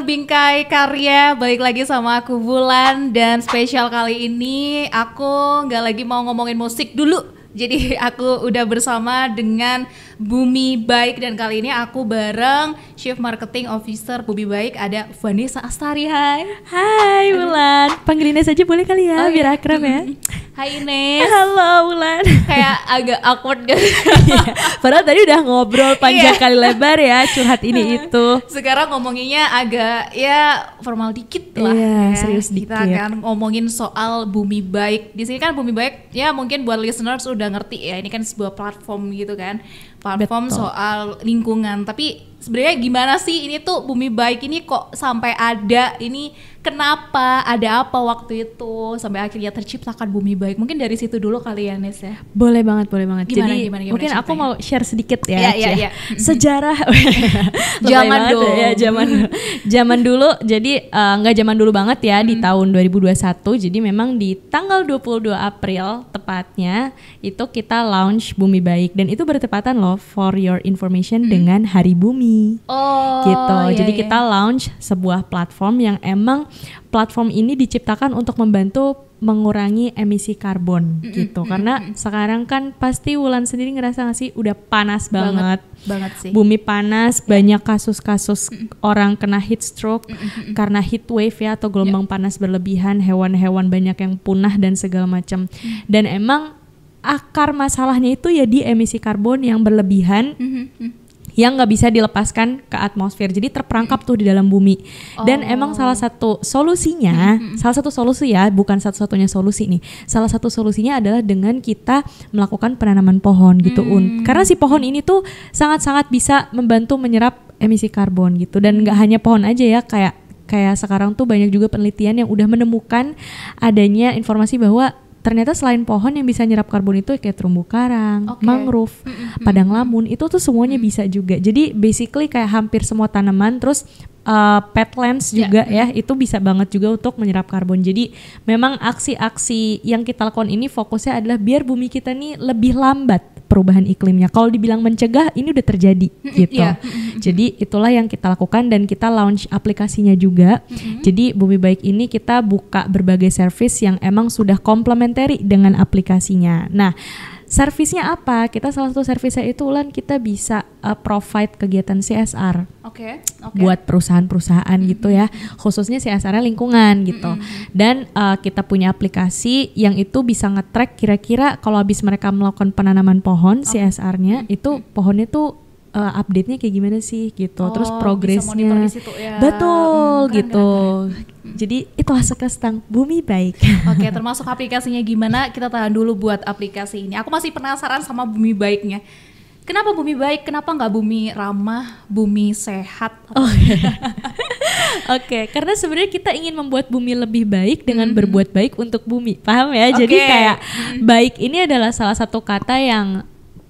bingkai karya, balik lagi sama aku Bulan dan spesial kali ini aku nggak lagi mau ngomongin musik dulu. Jadi aku udah bersama dengan Bumi Baik dan kali ini aku bareng Chief Marketing Officer Bumi Baik ada Vanessa Astari. Hai. Hai Wulan. Panggilinnya saja boleh kali ya oh, biar iya. ya. Hai Ines. Halo Wulan. Kayak agak awkward gitu. iya. Padahal tadi udah ngobrol panjang iya. kali lebar ya curhat ini itu. Sekarang ngomonginnya agak ya formal dikit lah. Iya, ya. serius dikit. Kita akan ngomongin soal Bumi Baik. Di sini kan Bumi Baik ya mungkin buat listeners udah ngerti ya ini kan sebuah platform gitu kan platform Betul. soal lingkungan tapi sebenarnya gimana sih ini tuh bumi baik ini kok sampai ada ini kenapa ada apa waktu itu sampai akhirnya terciptakan bumi baik mungkin dari situ dulu kali ya Nes ya boleh banget boleh banget gimana, jadi gimana, gimana mungkin ceritanya? aku mau share sedikit ya, iya, iya, iya. ya, ya, ya. sejarah zaman dulu ya zaman zaman dulu jadi eh, nggak uh, zaman dulu banget ya hmm. di tahun 2021 jadi memang di tanggal 22 April tepatnya itu kita launch bumi baik dan itu bertepatan loh for your information hmm. dengan hari bumi oh gitu iya, jadi iya. kita launch sebuah platform yang emang platform ini diciptakan untuk membantu mengurangi emisi karbon mm-hmm. gitu karena mm-hmm. sekarang kan pasti Wulan sendiri ngerasa nggak sih udah panas banget banget, banget sih bumi panas yeah. banyak kasus-kasus mm-hmm. orang kena heat stroke mm-hmm. karena heat wave ya atau gelombang yeah. panas berlebihan hewan-hewan banyak yang punah dan segala macam mm-hmm. dan emang akar masalahnya itu ya di emisi karbon yang berlebihan mm-hmm. Mm yang nggak bisa dilepaskan ke atmosfer. Jadi terperangkap tuh di dalam bumi. Oh. Dan emang salah satu solusinya, mm-hmm, mm-hmm. salah satu solusi ya, bukan satu-satunya solusi nih. Salah satu solusinya adalah dengan kita melakukan penanaman pohon gitu. Hmm. Karena si pohon ini tuh sangat-sangat bisa membantu menyerap emisi karbon gitu. Dan nggak hmm. hanya pohon aja ya, kayak kayak sekarang tuh banyak juga penelitian yang udah menemukan adanya informasi bahwa ternyata selain pohon yang bisa nyerap karbon itu kayak terumbu karang, okay. mangrove, mm-hmm. padang lamun itu tuh semuanya mm-hmm. bisa juga. Jadi basically kayak hampir semua tanaman terus uh, eh, petlands ya. juga yeah. ya itu bisa banget juga untuk menyerap karbon. Jadi memang aksi-aksi yang kita lakukan ini fokusnya adalah biar bumi kita nih lebih lambat perubahan iklimnya. Kalau dibilang mencegah, ini udah terjadi gitu. yeah. Jadi itulah yang kita lakukan dan kita launch aplikasinya juga. Mm-hmm. Jadi Bumi Baik ini kita buka berbagai service yang emang sudah komplementari dengan aplikasinya. Nah, servisnya apa? Kita salah satu servisnya itu Ulan kita bisa uh, provide kegiatan CSR. Oke. Okay, okay. Buat perusahaan-perusahaan mm -hmm. gitu ya, khususnya CSR-nya lingkungan gitu. Mm -hmm. Dan uh, kita punya aplikasi yang itu bisa nge-track kira-kira kalau habis mereka melakukan penanaman pohon okay. CSR-nya mm -hmm. itu pohonnya tuh uh, update-nya kayak gimana sih gitu. Oh, Terus progresnya. Ya. Betul hmm, gitu. Keren, keren. Jadi itu asal tentang bumi baik. Oke, termasuk aplikasinya gimana? Kita tahan dulu buat aplikasi ini. Aku masih penasaran sama bumi baiknya. Kenapa bumi baik? Kenapa nggak bumi ramah, bumi sehat? Oke, okay. okay. karena sebenarnya kita ingin membuat bumi lebih baik dengan -hmm. berbuat baik untuk bumi. Paham ya? Okay. Jadi kayak mm-hmm. baik ini adalah salah satu kata yang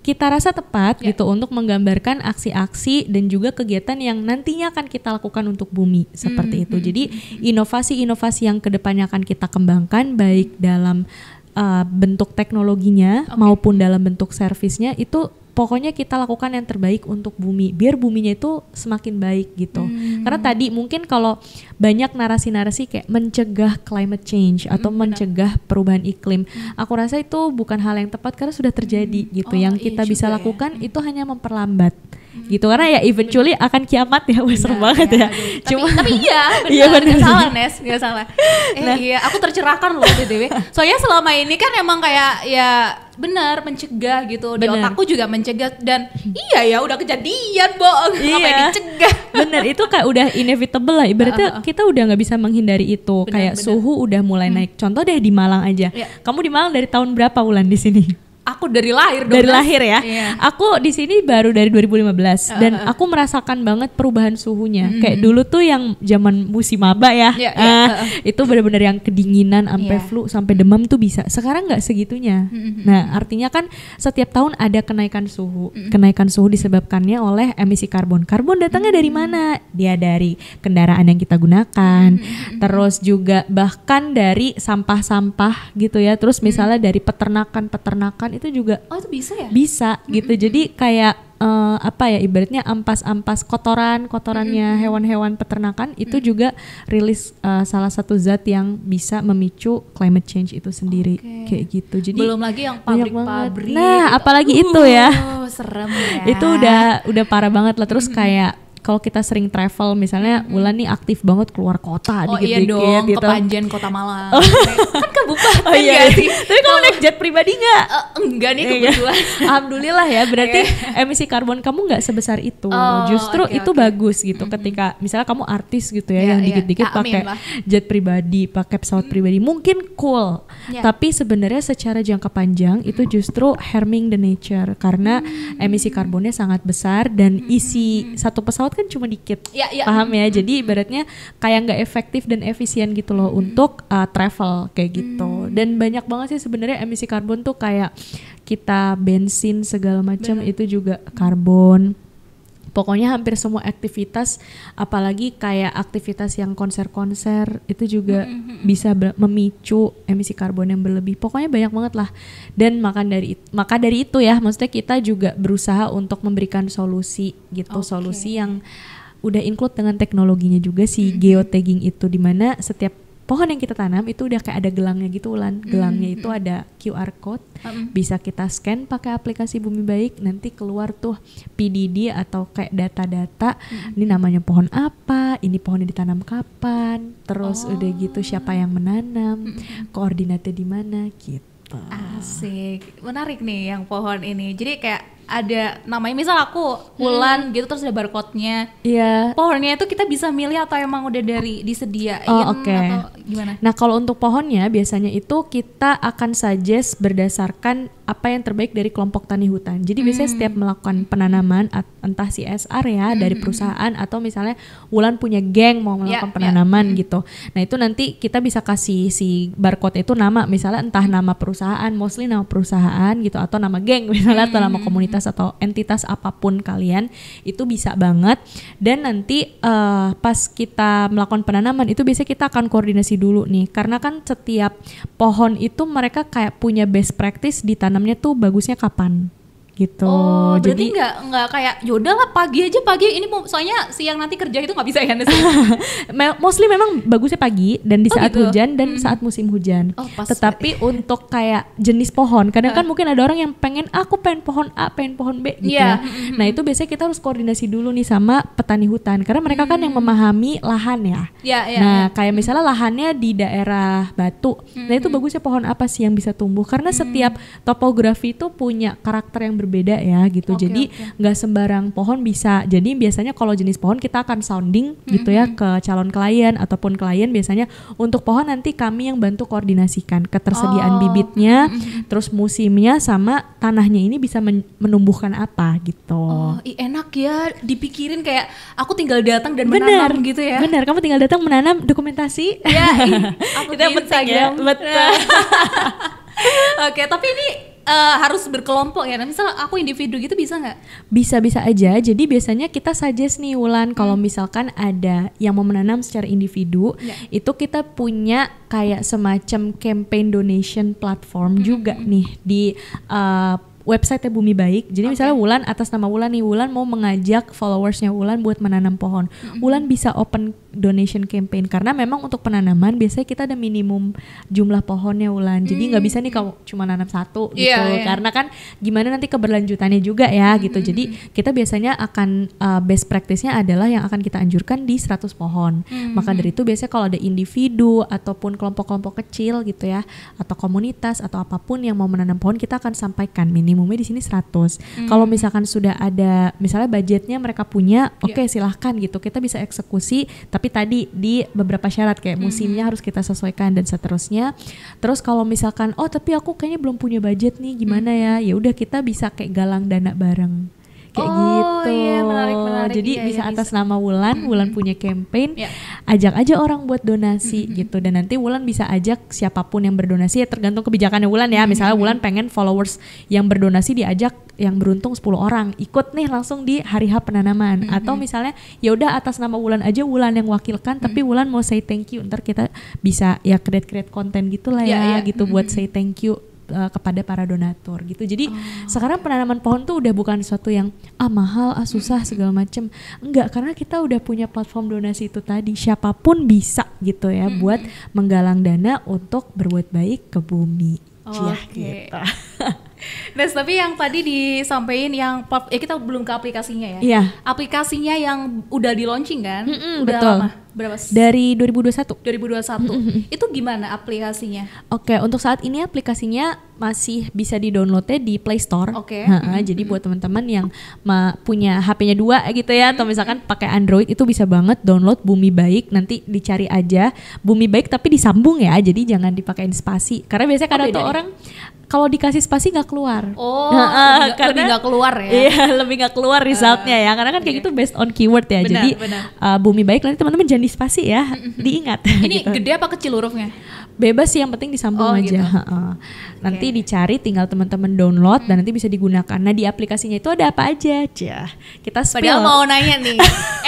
kita rasa tepat yeah. gitu untuk menggambarkan aksi-aksi dan juga kegiatan yang nantinya akan kita lakukan untuk bumi seperti mm -hmm. itu. Hmm, Jadi hmm, hmm, inovasi-inovasi yang kedepannya akan kita kembangkan baik dalam uh, bentuk teknologinya okay. maupun dalam bentuk servisnya itu pokoknya kita lakukan yang terbaik untuk bumi biar buminya itu semakin baik gitu hmm. karena tadi mungkin kalau banyak narasi-narasi kayak mencegah climate change atau hmm, mencegah perubahan iklim hmm. aku rasa itu bukan hal yang tepat karena sudah terjadi hmm. gitu oh, yang iya kita bisa ya. lakukan ya. itu hanya memperlambat hmm. gitu karena ya eventually akan kiamat ya wah serem nah, banget ya, ya. Tapi, Cuma tapi, tapi iya benar iya bener, gak salah Nes gak salah eh nah. iya aku tercerahkan loh btw soalnya selama ini kan emang kayak ya benar mencegah gitu bener. di otakku juga mencegah dan iya ya udah kejadian bohong iya. apa dicegah bener itu kayak udah inevitable lah berarti uh, kita udah nggak bisa menghindari itu bener, kayak bener. suhu udah mulai hmm. naik contoh deh di Malang aja ya. kamu di Malang dari tahun berapa bulan di sini aku dari lahir dong. dari lahir ya. Yeah. Aku di sini baru dari 2015 uh, uh. dan aku merasakan banget perubahan suhunya. Mm. Kayak dulu tuh yang zaman musim maba ya. Yeah, iya, iya. yeah, uh, uh. Itu benar-benar yang kedinginan sampai yeah. flu sampai demam tuh bisa. Sekarang nggak segitunya. Mm -hmm. Nah, artinya kan setiap tahun ada kenaikan suhu. Mm -hmm. Kenaikan suhu disebabkannya oleh emisi karbon. Karbon datangnya mm -hmm. dari mana? Dia dari kendaraan yang kita gunakan. Mm -hmm. Terus juga bahkan dari sampah-sampah gitu ya. Terus misalnya mm -hmm. dari peternakan-peternakan itu juga oh itu bisa ya bisa gitu mm -hmm. jadi kayak uh, apa ya ibaratnya ampas-ampas kotoran kotorannya hewan-hewan mm -hmm. peternakan itu mm -hmm. juga rilis uh, salah satu zat yang bisa memicu climate change itu sendiri okay. kayak gitu jadi belum lagi yang pabrik-pabrik gitu. nah apalagi uh, itu ya uh, serem ya itu udah udah parah banget lah terus kayak kalau kita sering travel misalnya hmm. Wulan nih aktif banget keluar kota oh, iya dikit-dikit iya dong, gitu. Kepanjen kota Malang. Oh, kan kabupaten oh, kan iya, iya. sih. Tapi kalau naik jet pribadi nggak? Uh, enggak nih iya. kebetulan. Iya. Alhamdulillah ya, berarti iya. emisi karbon kamu nggak sebesar itu. Oh, Justru okay, itu okay. bagus gitu ketika misalnya kamu artis gitu ya yeah, yang dikit-dikit yeah. pakai jet pribadi, pakai pesawat pribadi mungkin cool. Yeah. Tapi sebenarnya secara jangka panjang itu justru harming the nature karena mm. emisi karbonnya sangat besar dan isi mm. satu pesawat pesawat kan cuma dikit ya, ya. paham ya jadi ibaratnya kayak nggak efektif dan efisien gitu loh hmm. untuk uh, travel kayak gitu hmm. dan banyak banget sih sebenarnya emisi karbon tuh kayak kita bensin segala macam itu juga karbon pokoknya hampir semua aktivitas apalagi kayak aktivitas yang konser-konser itu juga mm-hmm. bisa memicu emisi karbon yang berlebih pokoknya banyak banget lah dan makan dari maka dari itu ya maksudnya kita juga berusaha untuk memberikan solusi gitu okay. solusi yang udah include dengan teknologinya juga si mm-hmm. geotagging itu dimana setiap pohon yang kita tanam itu udah kayak ada gelangnya gitu Ulan. Hmm, gelangnya mm -hmm. itu hmm. ada QR code. Mm -hmm. Bisa kita scan pakai aplikasi Bumi Baik nanti keluar tuh PDD atau kayak data-data mm -hmm. ini namanya pohon apa, ini pohon yang ditanam kapan, terus oh. udah gitu siapa yang menanam, mm -hmm. koordinatnya di mana gitu. Asik. Menarik nih yang pohon ini. Jadi kayak ada namanya misal aku Wulan hmm. gitu terus ada barcode-nya. Iya. Yeah. Pohonnya itu kita bisa milih atau emang udah dari disediain oh, okay. atau gimana? Nah, kalau untuk pohonnya biasanya itu kita akan suggest berdasarkan apa yang terbaik dari kelompok tani hutan. Jadi hmm. biasanya setiap melakukan penanaman entah CSR ya hmm. dari perusahaan atau misalnya Wulan punya geng mau ya, melakukan yeah, penanaman yeah. Hmm. gitu. Nah, itu nanti kita bisa kasih si barcode itu nama misalnya entah nama perusahaan, mostly nama perusahaan gitu atau nama geng misalnya hmm. atau nama hmm. komunitas komunitas atau entitas apapun kalian itu bisa banget dan nanti uh, pas kita melakukan penanaman itu biasanya kita akan koordinasi dulu nih karena kan setiap pohon itu mereka kayak punya best practice ditanamnya tuh bagusnya kapan gitu. Oh, Jadi, nggak nggak kayak yaudah lah pagi aja pagi ini mau soalnya siang nanti kerja itu nggak bisa ya kan? Mostly memang bagusnya pagi dan di oh, saat gitu? hujan dan hmm. saat musim hujan. Oh, pas Tetapi untuk kayak jenis pohon, kadang kan mungkin ada orang yang pengen ah, aku pengen pohon A, pengen pohon B gitu. Yeah. Ya. Hmm, hmm, nah hmm. itu biasanya kita harus koordinasi dulu nih sama petani hutan karena mereka hmm. kan yang memahami lahan ya. Yeah, yeah, nah yeah. kayak misalnya lahannya di daerah Batu, hmm. nah itu bagusnya pohon apa sih yang bisa tumbuh karena hmm. setiap topografi itu punya karakter yang berbeda berbeda ya gitu. Okay, jadi nggak okay. sembarang pohon bisa. Jadi biasanya kalau jenis pohon kita akan sounding mm-hmm. gitu ya ke calon klien ataupun klien biasanya untuk pohon nanti kami yang bantu koordinasikan ketersediaan oh. bibitnya, mm-hmm. terus musimnya sama tanahnya ini bisa men- menumbuhkan apa gitu. Oh, enak ya dipikirin kayak aku tinggal datang dan bener, menanam gitu ya. Benar, kamu tinggal datang menanam dokumentasi. Ya, i, aku penting ya. ya, betul. Oke, okay, tapi ini uh, harus berkelompok ya. Nah, misal aku individu gitu bisa nggak? Bisa-bisa aja. Jadi biasanya kita saja nih Wulan hmm. kalau misalkan ada yang mau menanam secara individu, yeah. itu kita punya kayak semacam campaign donation platform hmm. juga hmm. nih di uh, eh, website Bumi Baik. Jadi okay. misalnya Wulan atas nama Wulan nih, Wulan mau mengajak followersnya Wulan buat menanam pohon. Mm-hmm. Wulan bisa open donation campaign karena memang untuk penanaman biasanya kita ada minimum jumlah pohonnya ulan jadi nggak bisa nih hmm. kalau cuma nanam satu iya, gitu yeah, yeah. karena kan gimana nanti keberlanjutannya juga ya gitu hmm. jadi kita biasanya akan uh, best practice-nya adalah yang akan kita anjurkan di 100 pohon hmm. maka dari itu biasanya kalau ada individu ataupun kelompok-kelompok kecil gitu ya atau komunitas atau apapun yang mau menanam pohon kita akan sampaikan minimumnya di sini 100 hmm. kalau misalkan sudah ada misalnya budgetnya mereka punya iya. oke okay, yeah. silahkan gitu kita bisa eksekusi tapi tadi di beberapa syarat kayak mm-hmm. musimnya hmm. harus kita sesuaikan dan seterusnya terus kalau misalkan oh tapi aku kayaknya belum punya budget nih gimana hmm. ya ya udah kita bisa kayak galang dana bareng kayak oh, gitu. Iya, menarik, menarik. Jadi iya, bisa iya, atas bisa. nama Wulan, Wulan punya campaign, yeah. ajak aja orang buat donasi gitu dan nanti Wulan bisa ajak siapapun yang berdonasi ya tergantung kebijakannya Wulan ya. Misalnya Wulan pengen followers yang berdonasi diajak yang beruntung 10 orang ikut nih langsung di hari H penanaman mm-hmm. atau misalnya ya udah atas nama Wulan aja Wulan yang wakilkan mm-hmm. tapi Wulan mau say thank you ntar kita bisa ya create create konten gitulah iya, ya yeah. gitu mm-hmm. buat say thank you uh, kepada para donatur gitu. Jadi oh. sekarang penanaman pohon tuh udah bukan sesuatu yang ah mahal, ah susah segala macem. Enggak, karena kita udah punya platform donasi itu tadi. Siapapun bisa gitu ya hmm. buat menggalang dana untuk berbuat baik ke bumi. Oh, Oke. Okay. Iya, gitu. Nes, tapi yang tadi disampaikan yang ya kita belum ke aplikasinya ya. Iya. Aplikasinya yang udah di launching kan? Mm -mm, udah betul. lama. Berapa? Dari 2021. 2021. Mm -hmm. Itu gimana aplikasinya? Oke, okay, untuk saat ini aplikasinya masih bisa di-downloadnya di Play Store. Oke. Okay. mm -hmm. Jadi buat teman-teman yang ma punya HP-nya dua gitu ya atau misalkan pakai Android itu bisa banget download Bumi Baik nanti dicari aja Bumi Baik tapi disambung ya. Jadi jangan dipakai spasi karena biasanya kadang oh, tuh ya? orang kalau dikasih spasi nggak keluar. Oh, nah, lebih, karena lebih gak keluar ya. Iya, lebih nggak keluar resultnya uh, ya. Karena kan kayak gitu based on keyword ya. Benar, Jadi benar. Uh, bumi baik nanti teman-teman jangan di spasi ya. Diingat. Ini gitu. gede apa kecil hurufnya? bebas sih yang penting disambung oh, aja. Gitu. Uh, nanti okay. dicari tinggal teman-teman download hmm. dan nanti bisa digunakan. Nah, di aplikasinya itu ada apa aja? aja Kita spill. Padahal mau nanya nih.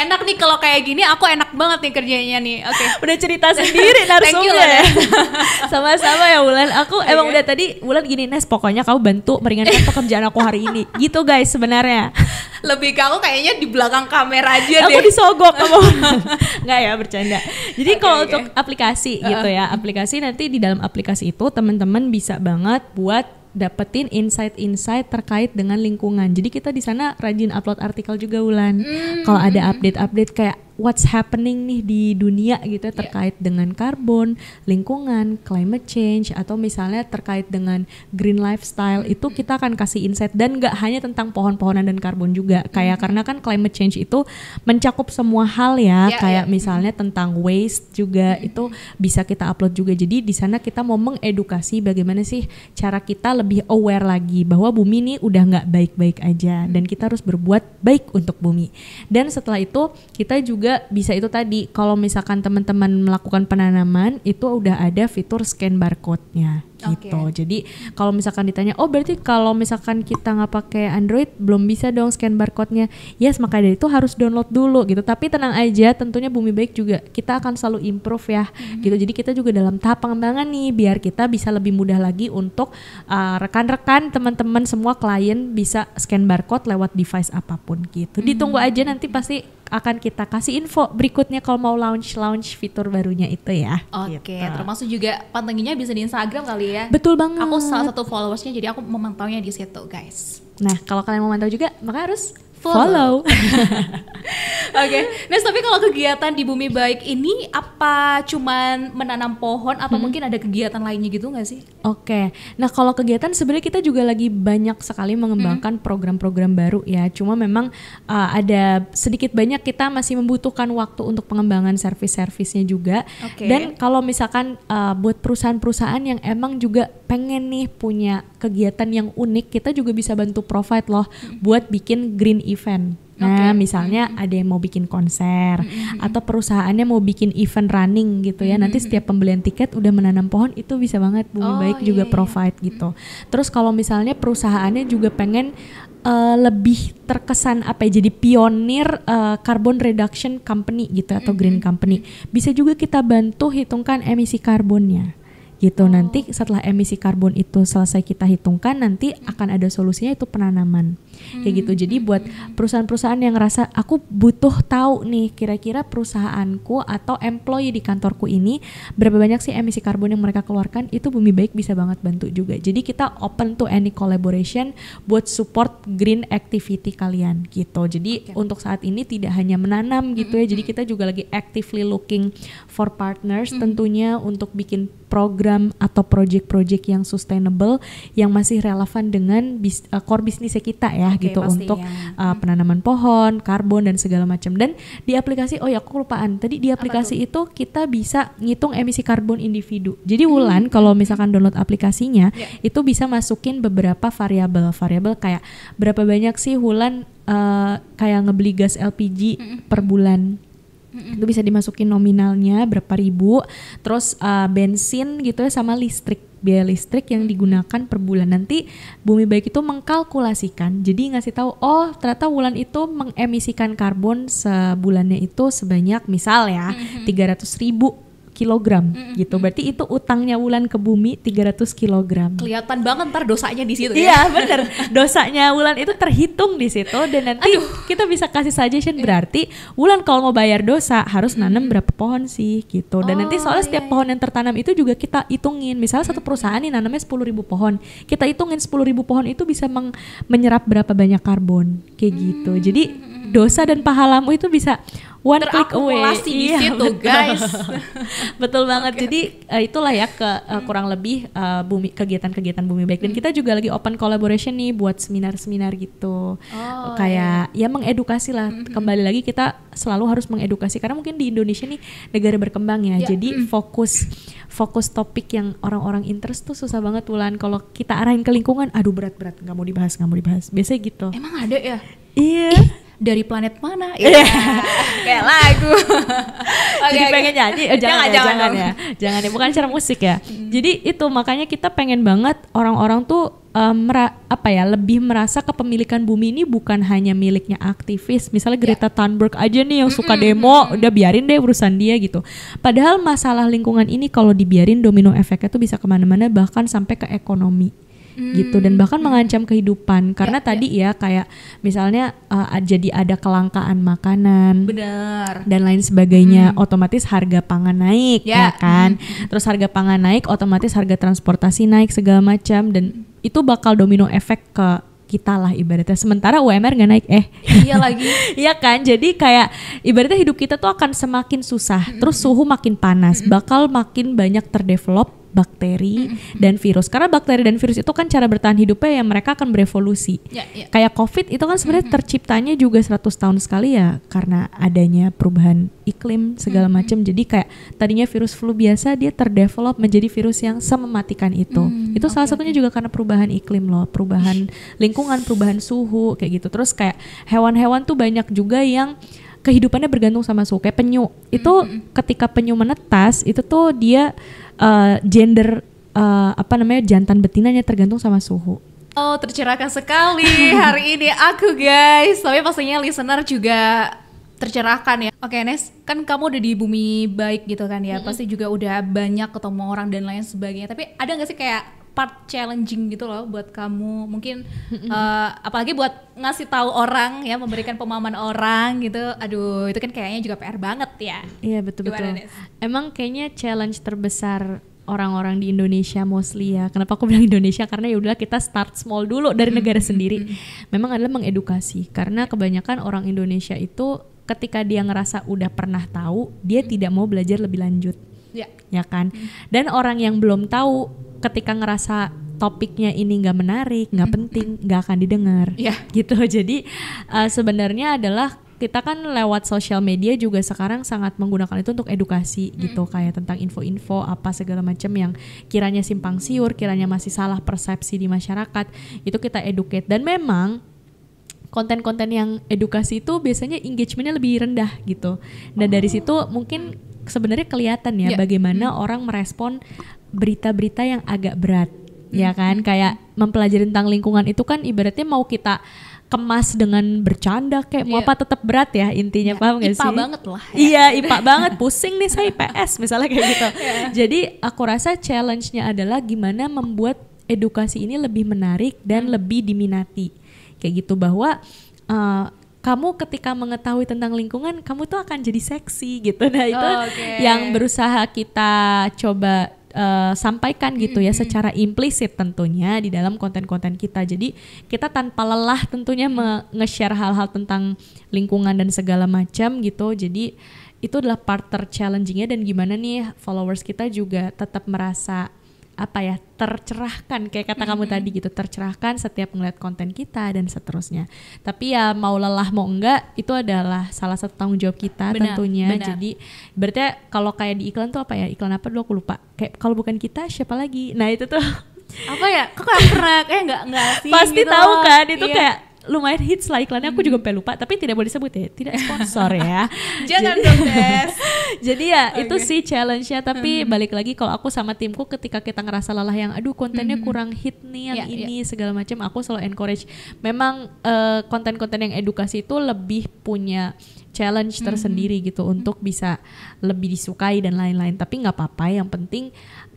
enak nih kalau kayak gini aku enak banget nih kerjanya nih. Oke. Okay. udah cerita sendiri narasumber. ya. Sama-sama ya Wulan. Aku okay. emang udah tadi Wulan gini, Nes pokoknya kamu bantu meringankan pekerjaan aku hari ini. Gitu guys sebenarnya. Lebih ke aku kayaknya di belakang kamera aja aku deh. Aku disogok kamu. nggak ya bercanda. Jadi okay, kalau okay. untuk aplikasi gitu ya, aplikasi sih nanti di dalam aplikasi itu teman-teman bisa banget buat dapetin insight-insight terkait dengan lingkungan. Jadi kita di sana rajin upload artikel juga Wulan Mm. Kalau ada update-update kayak what's happening nih di dunia gitu ya, iya. terkait dengan karbon, lingkungan, climate change atau misalnya terkait dengan green lifestyle mm-hmm. itu kita akan kasih insight dan gak hanya tentang pohon-pohonan dan karbon juga mm-hmm. kayak karena kan climate change itu mencakup semua hal ya yeah, kayak yeah. misalnya mm-hmm. tentang waste juga mm-hmm. itu bisa kita upload juga jadi di sana kita mau mengedukasi bagaimana sih cara kita lebih aware lagi bahwa bumi ini udah nggak baik-baik aja mm-hmm. dan kita harus berbuat baik untuk bumi dan setelah itu kita juga juga bisa itu tadi kalau misalkan teman-teman melakukan penanaman itu udah ada fitur scan barcode-nya okay. gitu. Jadi kalau misalkan ditanya, oh berarti kalau misalkan kita nggak pakai Android belum bisa dong scan barcode-nya. Yes, makanya dari itu harus download dulu gitu. Tapi tenang aja, tentunya Bumi Baik juga kita akan selalu improve ya. Mm-hmm. Gitu. Jadi kita juga dalam tahap pengembangan nih biar kita bisa lebih mudah lagi untuk uh, rekan-rekan teman-teman semua klien bisa scan barcode lewat device apapun gitu. Mm-hmm. Ditunggu aja nanti pasti akan kita kasih info berikutnya kalau mau launch launch fitur barunya itu ya. Oke, okay, gitu. termasuk juga pantenginya bisa di Instagram kali ya. Betul banget. Aku salah satu followersnya jadi aku memantaunya di situ guys. Nah kalau kalian mau mantau juga maka harus follow. Oke, okay. Nes tapi kalau kegiatan di Bumi Baik ini apa cuman menanam pohon atau hmm. mungkin ada kegiatan lainnya gitu nggak sih? Oke, okay. nah kalau kegiatan sebenarnya kita juga lagi banyak sekali mengembangkan hmm. program-program hmm. baru ya. Cuma memang uh, ada sedikit banyak kita masih membutuhkan waktu untuk pengembangan servis-servisnya juga. Okay. Dan kalau misalkan uh, buat perusahaan-perusahaan yang emang juga pengen nih punya kegiatan yang unik, kita juga bisa bantu provide loh hmm. buat bikin green event event. Nah, okay. misalnya mm -hmm. ada yang mau bikin konser mm -hmm. atau perusahaannya mau bikin event running gitu ya. Mm -hmm. Nanti setiap pembelian tiket udah menanam pohon itu bisa banget Bumi oh, Baik iya, juga iya. provide gitu. Terus kalau misalnya perusahaannya juga pengen uh, lebih terkesan apa ya jadi pionir uh, carbon reduction company gitu atau mm -hmm. green company, bisa juga kita bantu hitungkan emisi karbonnya gitu. Oh. Nanti setelah emisi karbon itu selesai kita hitungkan, nanti akan ada solusinya itu penanaman. Hmm. Kayak gitu. Hmm. Jadi buat perusahaan-perusahaan yang ngerasa aku butuh tahu nih kira-kira perusahaanku atau employee di kantorku ini berapa banyak sih emisi karbon yang mereka keluarkan, itu Bumi Baik bisa banget bantu juga. Jadi kita open to any collaboration buat support green activity kalian gitu. Jadi okay. untuk saat ini tidak hanya menanam gitu ya. Jadi hmm. kita juga lagi actively looking for partners -hmm. tentunya untuk bikin program program atau project-project yang sustainable yang masih relevan dengan bis, uh, core bisnisnya kita ya okay, gitu pasti, untuk ya. uh, penanaman pohon, karbon dan segala macam. Dan di aplikasi oh ya aku lupaan. Tadi di aplikasi itu kita bisa ngitung emisi karbon individu. Jadi hmm. Wulan hmm. kalau misalkan download aplikasinya yeah. itu bisa masukin beberapa variabel. Variabel kayak berapa banyak sih Wulan uh, kayak ngebeli gas LPG mm per bulan mm hmm Itu bisa dimasukin nominalnya berapa ribu, terus uh, bensin gitu ya sama listrik biaya listrik yang digunakan per bulan nanti bumi baik itu mengkalkulasikan jadi ngasih tahu oh ternyata bulan itu mengemisikan karbon sebulannya itu sebanyak misal ya tiga mm-hmm. ratus ribu kilogram mm -hmm. gitu. Berarti itu utangnya Wulan ke bumi 300 kilogram. Kelihatan banget ntar dosanya di situ ya. Iya, benar dosanya Wulan itu terhitung di situ dan nanti Aduh. kita bisa kasih suggestion iya. berarti Wulan kalau mau bayar dosa harus nanam mm -hmm. berapa pohon sih gitu. Dan oh, nanti soalnya iya, setiap iya, pohon yang tertanam itu juga kita hitungin. Misalnya satu perusahaan nih nanamnya 10.000 pohon. Kita hitungin 10.000 pohon itu bisa meng menyerap berapa banyak karbon kayak gitu. Jadi dosa dan pahalamu itu bisa one click away di iya, situ betul. guys betul banget okay. jadi uh, itulah ya ke uh, hmm. kurang lebih uh, bumi kegiatan-kegiatan bumi baik dan hmm. kita juga lagi open collaboration nih buat seminar-seminar gitu oh, kayak iya. ya mengedukasi lah hmm. hmm, hmm. kembali lagi kita selalu harus mengedukasi karena mungkin di Indonesia nih negara berkembang ya yeah. jadi hmm. fokus fokus topik yang orang-orang interest tuh susah banget Wulan kalau kita arahin ke lingkungan aduh berat-berat nggak mau dibahas nggak mau dibahas biasanya gitu emang ada ya iya dari planet mana ya kan? kayak lagu okay, jadi okay. pengen nyanyi eh, jangan, eh, jangan, ya, jangan, jangan ya jangan ya bukan secara musik ya hmm. jadi itu makanya kita pengen banget orang-orang tuh um, apa ya lebih merasa kepemilikan bumi ini bukan hanya miliknya aktivis misalnya ya. Greta yeah. Thunberg aja nih yang suka demo udah biarin deh urusan dia gitu padahal masalah lingkungan ini kalau dibiarin domino efeknya tuh bisa kemana-mana bahkan sampai ke ekonomi hmm. gitu dan bahkan hmm. mengancam kehidupan karena ya, ya. tadi ya. ya kayak misalnya uh, jadi ada kelangkaan makanan benar dan lain sebagainya hmm. otomatis harga pangan naik ya, ya kan hmm, hmm, hmm. terus harga pangan naik otomatis harga transportasi naik segala macam dan itu bakal domino efek ke kita lah ibaratnya sementara UMR nggak naik eh iya lagi iya kan jadi kayak ibaratnya hidup kita tuh akan semakin susah terus suhu makin panas bakal makin banyak terdevelop bakteri mm-hmm. dan virus. Karena bakteri dan virus itu kan cara bertahan hidupnya yang mereka akan berevolusi. Yeah, yeah. Kayak COVID itu kan sebenarnya mm-hmm. terciptanya juga 100 tahun sekali ya karena adanya perubahan iklim segala mm-hmm. macam. Jadi kayak tadinya virus flu biasa dia terdevelop menjadi virus yang semematikan itu. Mm, itu okay, salah satunya juga karena perubahan iklim loh, perubahan lingkungan, perubahan suhu kayak gitu. Terus kayak hewan-hewan tuh banyak juga yang kehidupannya bergantung sama suhu kayak penyu itu mm-hmm. ketika penyu menetas itu tuh dia uh, gender uh, apa namanya jantan betinanya tergantung sama suhu Oh tercerahkan sekali hari ini aku guys Tapi pastinya listener juga tercerahkan ya Oke Nes, kan kamu udah di bumi baik gitu kan ya mm-hmm. Pasti juga udah banyak ketemu orang dan lain sebagainya Tapi ada nggak sih kayak part challenging gitu loh buat kamu mungkin uh, apalagi buat ngasih tahu orang ya memberikan pemahaman orang gitu aduh itu kan kayaknya juga PR banget ya iya betul betul emang kayaknya challenge terbesar orang-orang di Indonesia mostly ya. Kenapa aku bilang Indonesia? Karena ya udahlah kita start small dulu dari negara sendiri. Memang adalah mengedukasi karena kebanyakan orang Indonesia itu ketika dia ngerasa udah pernah tahu, dia tidak mau belajar lebih lanjut. Ya, ya kan hmm. dan orang yang belum tahu ketika ngerasa topiknya ini nggak menarik nggak hmm. penting nggak akan didengar ya. gitu jadi uh, sebenarnya adalah kita kan lewat sosial media juga sekarang sangat menggunakan itu untuk edukasi hmm. gitu mm-hmm. kayak tentang info-info apa segala macam yang kiranya simpang siur kiranya masih salah persepsi di masyarakat itu kita educate dan memang konten-konten yang edukasi itu biasanya engagementnya lebih rendah gitu dan dari oh. situ mungkin sebenarnya kelihatan ya yeah. bagaimana hmm. orang merespon berita-berita yang agak berat hmm. ya kan kayak mempelajari tentang lingkungan itu kan ibaratnya mau kita kemas dengan bercanda kayak yeah. mau iya. apa tetap berat ya intinya yeah. paham gak ipa sih? Ipa banget lah. Ya. Iya ipa banget pusing nih saya PS misalnya kayak gitu. Yeah. Jadi aku rasa challenge-nya adalah gimana membuat edukasi ini lebih menarik dan hmm. lebih diminati kayak gitu bahwa uh, kamu ketika mengetahui tentang lingkungan kamu tuh akan jadi seksi gitu nah itu oh, okay. yang berusaha kita coba Uh, sampaikan gitu ya secara implisit tentunya di dalam konten-konten kita. Jadi kita tanpa lelah tentunya nge-share hal-hal tentang lingkungan dan segala macam gitu. Jadi itu adalah part ter challengingnya dan gimana nih followers kita juga tetap merasa apa ya tercerahkan kayak kata kamu tadi gitu tercerahkan setiap melihat konten kita dan seterusnya tapi ya mau lelah mau enggak itu adalah salah satu tanggung jawab kita benar, tentunya benar. jadi berarti ya, kalau kayak di iklan tuh apa ya iklan apa dulu aku lupa kayak kalau bukan kita siapa lagi nah itu tuh apa ya kok kurang pernah kayak eh, nggak nggak sih pasti gitu tahu kan itu iya. kayak lumayan hits lah iklannya aku juga hmm. pengen lupa tapi tidak boleh sebut ya tidak sponsor ya jangan jadi, dong guys jadi ya okay. itu sih challenge nya tapi hmm. balik lagi kalau aku sama timku ketika kita ngerasa lelah yang aduh kontennya hmm. kurang hit nih yang yeah, ya. ini yeah. segala macam aku selalu encourage memang konten eh, konten-konten yang edukasi itu lebih punya challenge hmm. tersendiri gitu untuk bisa lebih disukai dan lain-lain tapi nggak apa-apa yang penting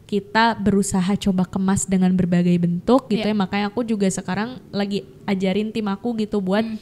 kita berusaha coba kemas dengan berbagai bentuk gitu yeah. ya makanya aku juga sekarang lagi ajarin tim aku gitu buat mm.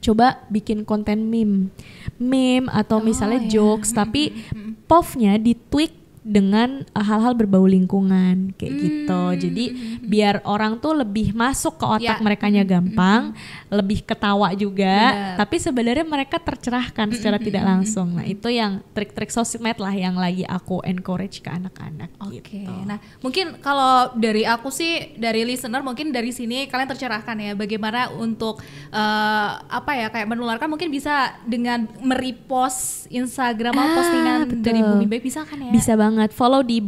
coba bikin konten meme meme atau oh, misalnya yeah. jokes tapi hmm. pofnya di tweak dengan eh, hal-hal berbau lingkungan kayak hmm. gitu. Jadi biar orang tuh lebih masuk ke otak ya. mereka hmm. gampang, hmm. lebih ketawa juga, ya. tapi sebenarnya mereka tercerahkan secara hmm. tidak langsung. Nah, itu yang trik-trik sosmed lah yang lagi aku encourage ke anak-anak Oke. Okay. Gitu. Nah, mungkin kalau dari aku sih dari listener mungkin dari sini kalian tercerahkan ya bagaimana untuk uh, apa ya kayak menularkan mungkin bisa dengan merepost Instagram ah, postingan betul. dari Bumi Baik bisa kan ya? Bisa banget banget. Follow di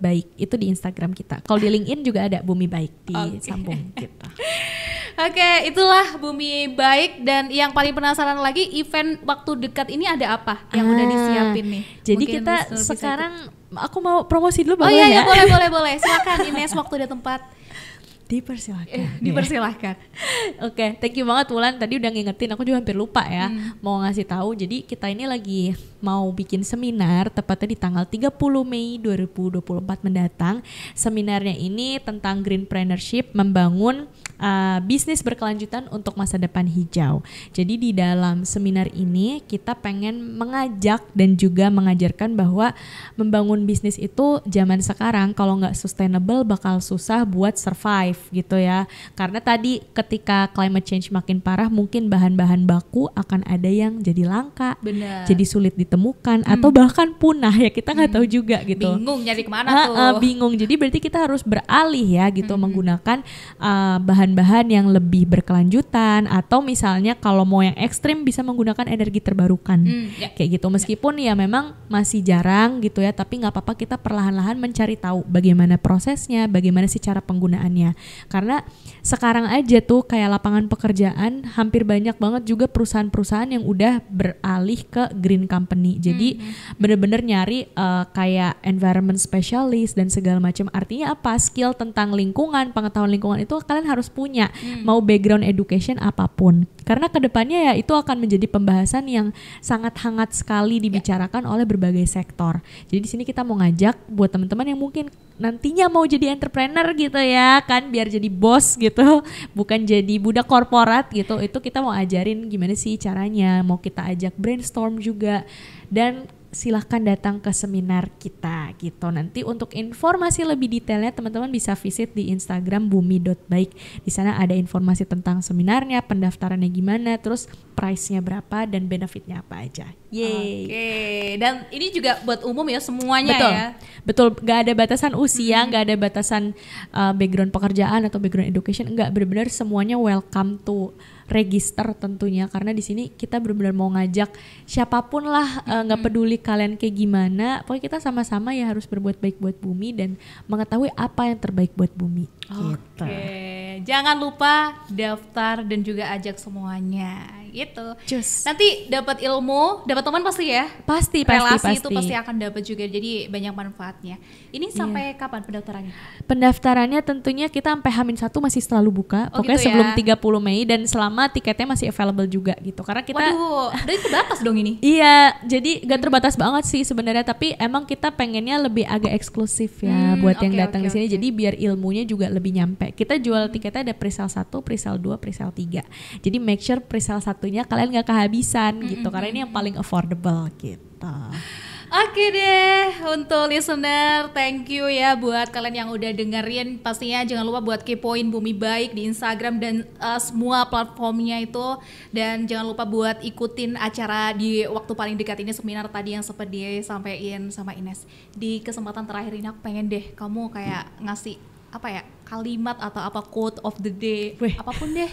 Baik Itu di Instagram kita. Kalau di LinkedIn juga ada bumi baik di okay. sambung kita. Oke, okay, itulah Bumi Baik dan yang paling penasaran lagi event waktu dekat ini ada apa yang ah, udah disiapin nih? Jadi Mungkin kita sekarang aku mau promosi dulu boleh oh, iya, iya ya? iya, boleh boleh boleh. Silakan Ines waktu dan tempat. Dipersilahkan. Eh, dipersilahkan. Oke, okay, thank you banget Wulan. Tadi udah ngingetin, aku juga hampir lupa ya. Hmm. Mau ngasih tahu, jadi kita ini lagi mau bikin seminar, tepatnya di tanggal 30 Mei 2024 mendatang. Seminarnya ini tentang greenpreneurship, membangun uh, bisnis berkelanjutan untuk masa depan hijau. Jadi di dalam seminar ini kita pengen mengajak dan juga mengajarkan bahwa membangun bisnis itu zaman sekarang kalau nggak sustainable bakal susah buat survive gitu ya. Karena tadi ketika climate change makin parah mungkin bahan-bahan baku akan ada yang jadi langka, Bener. jadi sulit ditemukan hmm. atau bahkan punah ya kita nggak hmm. tahu juga gitu. Bingung nyari kemana tuh? Uh, bingung. Jadi berarti kita harus beralih ya gitu hmm. menggunakan eh, bahan-bahan uh, yang lebih berkelanjutan atau misalnya kalau mau yang ekstrim bisa menggunakan energi terbarukan hmm, yeah. kayak gitu. Meskipun ya memang masih jarang gitu ya, tapi nggak apa-apa kita perlahan-lahan mencari tahu bagaimana prosesnya, bagaimana sih cara penggunaannya. Karena sekarang aja tuh kayak lapangan pekerjaan hampir banyak banget juga perusahaan-perusahaan yang udah beralih ke green company. Jadi hmm. bener-bener nyari uh, kayak environment specialist dan segala macam. Artinya apa? Skill tentang lingkungan, pengetahuan lingkungan itu kalian harus punya. Hmm. Mau background education apapun. Karena kedepannya ya itu akan menjadi pembahasan yang sangat hangat sekali ya. dibicarakan yeah. oleh berbagai sektor. Jadi di sini kita mau ngajak buat teman-teman yang mungkin nantinya mau jadi entrepreneur gitu ya kan biar jadi bos gitu bukan jadi budak korporat gitu itu kita mau ajarin gimana sih caranya mau kita ajak brainstorm juga dan silahkan datang ke seminar kita gitu. Nanti untuk informasi lebih detailnya teman-teman bisa visit di Instagram bumi.baik. Di sana ada informasi tentang seminarnya, pendaftarannya gimana, terus price-nya berapa dan benefitnya apa aja. Yay. Oke, okay. dan ini juga buat umum ya semuanya Betul. ya. Betul, gak ada batasan usia, hmm. gak ada batasan uh, background pekerjaan atau background education, enggak benar-benar semuanya welcome to register tentunya karena di sini kita benar-benar mau ngajak siapapun lah eh, hmm. nggak mm -hmm. uh, peduli kalian kayak gimana, pokoknya kita sama-sama ya harus berbuat baik buat bumi dan mengetahui apa yang terbaik buat bumi. Oke, jangan lupa daftar dan juga ajak semuanya gitu. Just. Nanti dapat ilmu, dapat teman pasti ya. Pasti, Relasi pasti, itu pasti akan dapat juga. Jadi banyak manfaatnya. Ini iya. sampai yeah. kapan pendaftarannya? Pendaftarannya tentunya kita sampai Hamin satu masih selalu buka. Oh, Pokoknya gitu sebelum ya? 30 Mei dan selama tiketnya masih available juga gitu. Karena kita Waduh, dari terbatas dong ini. Iya, jadi gak terbatas banget sih sebenarnya tapi emang kita pengennya lebih agak eksklusif ya hmm, buat okay, yang datang okay, di sini. Okay. Jadi biar ilmunya juga lebih nyampe. Kita jual tiketnya ada presale 1, presale 2, presale 3. Jadi make sure presale satunya kalian nggak kehabisan mm -hmm. gitu karena ini yang paling affordable gitu. Oke deh, untuk listener, thank you ya buat kalian yang udah dengerin. Pastinya jangan lupa buat kepoin Bumi Baik di Instagram dan uh, semua platformnya itu. Dan jangan lupa buat ikutin acara di waktu paling dekat ini seminar tadi yang sempat disampaikan sama Ines. Di kesempatan terakhir ini aku pengen deh kamu kayak ngasih apa ya kalimat atau apa quote of the day Weh. apapun deh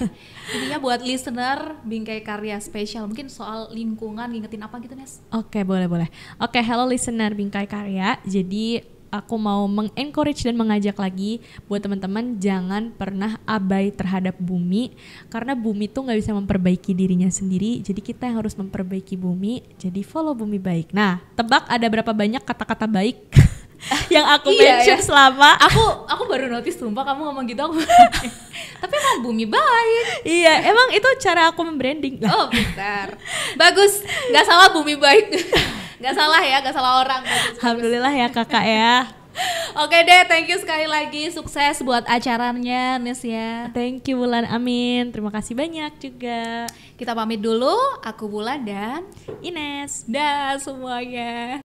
intinya buat listener bingkai karya spesial mungkin soal lingkungan ngingetin apa gitu Nes oke okay, boleh boleh oke okay, hello listener bingkai karya jadi aku mau mengencourage dan mengajak lagi buat teman-teman jangan pernah abai terhadap bumi karena bumi tuh nggak bisa memperbaiki dirinya sendiri jadi kita yang harus memperbaiki bumi jadi follow bumi baik nah tebak ada berapa banyak kata-kata baik yang aku iya, mention iya. selama aku aku baru notice sumpah kamu ngomong gitu aku tapi emang bumi baik iya emang itu cara aku membranding oh bentar bagus nggak salah bumi baik nggak salah ya nggak salah orang bagus, alhamdulillah bagus. ya kakak ya Oke deh, thank you sekali lagi. Sukses buat acaranya, Nis ya. Thank you Bulan, amin. Terima kasih banyak juga. Kita pamit dulu, aku Bulan dan Ines. dan semuanya.